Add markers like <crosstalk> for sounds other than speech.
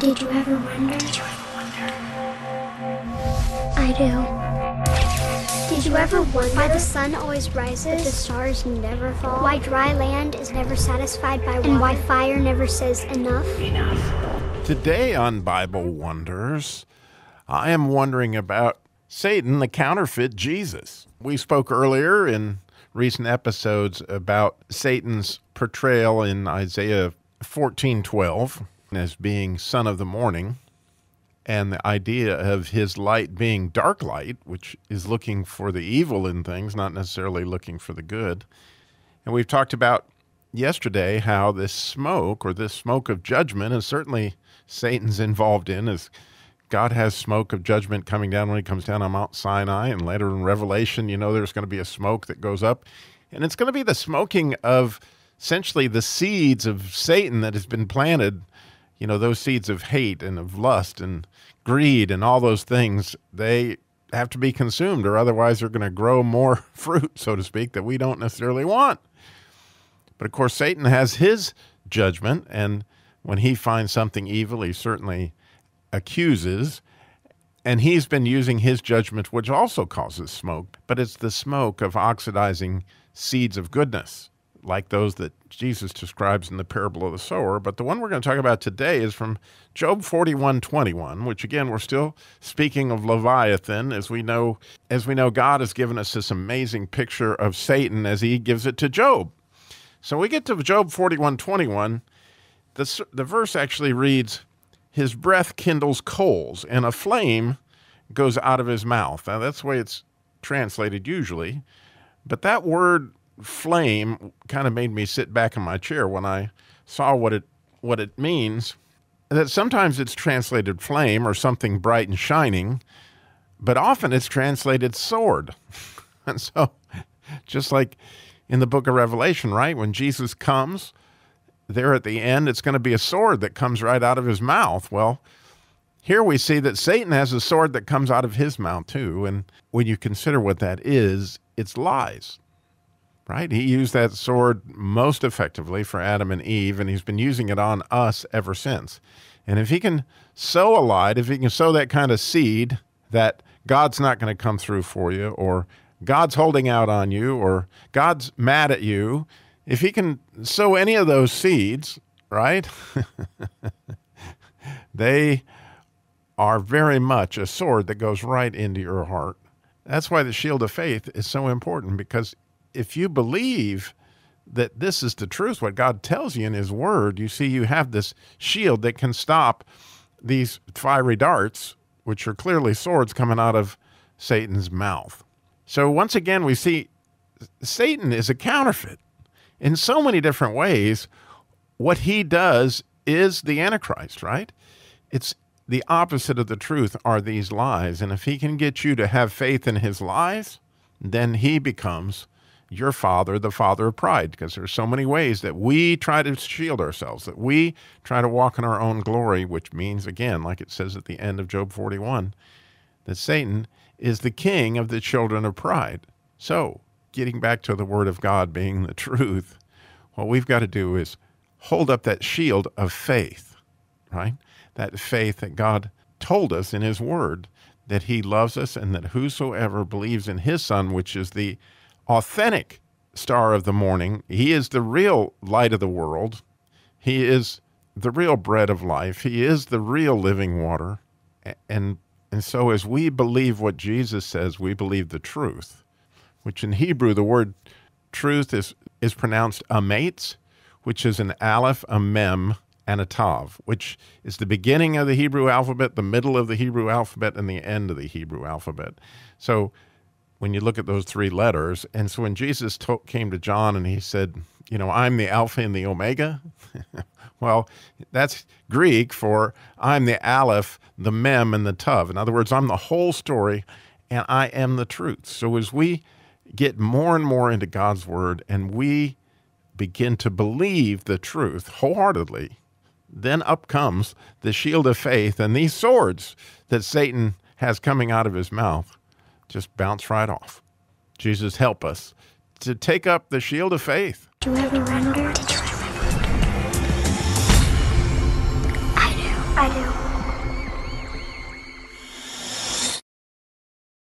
Did you ever wonder? Did you ever wonder? I do. Did you ever wonder why the sun always rises, but the stars never fall? Why dry land is never satisfied by water? And why fire never says enough? Enough. Today on Bible Wonders, I am wondering about Satan, the counterfeit Jesus. We spoke earlier in recent episodes about Satan's portrayal in Isaiah 14 12 as being son of the morning and the idea of his light being dark light, which is looking for the evil in things, not necessarily looking for the good. And we've talked about yesterday how this smoke or this smoke of judgment is certainly Satan's involved in as God has smoke of judgment coming down when he comes down on Mount Sinai and later in Revelation, you know there's going to be a smoke that goes up and it's going to be the smoking of essentially the seeds of Satan that has been planted you know, those seeds of hate and of lust and greed and all those things, they have to be consumed or otherwise they're going to grow more <laughs> fruit, so to speak, that we don't necessarily want. But of course, Satan has his judgment, and when he finds something evil, he certainly accuses. And he's been using his judgment, which also causes smoke, but it's the smoke of oxidizing seeds of goodness like those that Jesus describes in the parable of the sower. But the one we're going to talk about today is from Job 41 21, which again, we're still speaking of Leviathan. As we know, as we know, God has given us this amazing picture of Satan as he gives it to Job. So we get to Job 41 21. The, the verse actually reads, His breath kindles coals, and a flame goes out of his mouth. Now, that's the way it's translated usually. But that word flame kind of made me sit back in my chair when I saw what it what it means. That sometimes it's translated flame or something bright and shining, but often it's translated sword. <laughs> and so, just like in the book of Revelation, right? When Jesus comes, there at the end, it's going to be a sword that comes right out of his mouth. Well, here we see that Satan has a sword that comes out of his mouth too. And when you consider what that is, it's lies right? He used that sword most effectively for Adam and Eve, and he's been using it on us ever since. And if he can sow a light, if he can sow that kind of seed that God's not going to come through for you, or God's holding out on you, or God's mad at you, if he can sow any of those seeds, right? <laughs> they are very much a sword that goes right into your heart. That's why the shield of faith is so important because if you believe that this is the truth, what God tells you in His Word, you see, you have this shield that can stop these fiery darts, which are clearly swords coming out of Satan's mouth. So, once again, we see Satan is a counterfeit in so many different ways. What he does is the Antichrist, right? It's the opposite of the truth are these lies. And if he can get you to have faith in his lies, then he becomes your father, the father of pride, because there's so many ways that we try to shield ourselves, that we try to walk in our own glory, which means, again, like it says at the end of Job 41, that Satan is the king of the children of pride. So, getting back to the word of God being the truth, what we've got to do is hold up that shield of faith, right? That faith that God told us in his word that he loves us and that whosoever believes in his son, which is the authentic star of the morning. He is the real light of the world. He is the real bread of life. He is the real living water. And, and so, as we believe what Jesus says, we believe the truth, which in Hebrew, the word truth is, is pronounced amates, which is an aleph, a mem, and a tav, which is the beginning of the Hebrew alphabet, the middle of the Hebrew alphabet, and the end of the Hebrew alphabet. So, when you look at those three letters. And so when Jesus to- came to John and he said, You know, I'm the Alpha and the Omega, <laughs> well, that's Greek for I'm the Aleph, the Mem, and the Tav. In other words, I'm the whole story and I am the truth. So as we get more and more into God's word and we begin to believe the truth wholeheartedly, then up comes the shield of faith and these swords that Satan has coming out of his mouth just bounce right off. Jesus, help us to take up the shield of faith. Do you ever wonder? Did you ever wonder? I do. I do.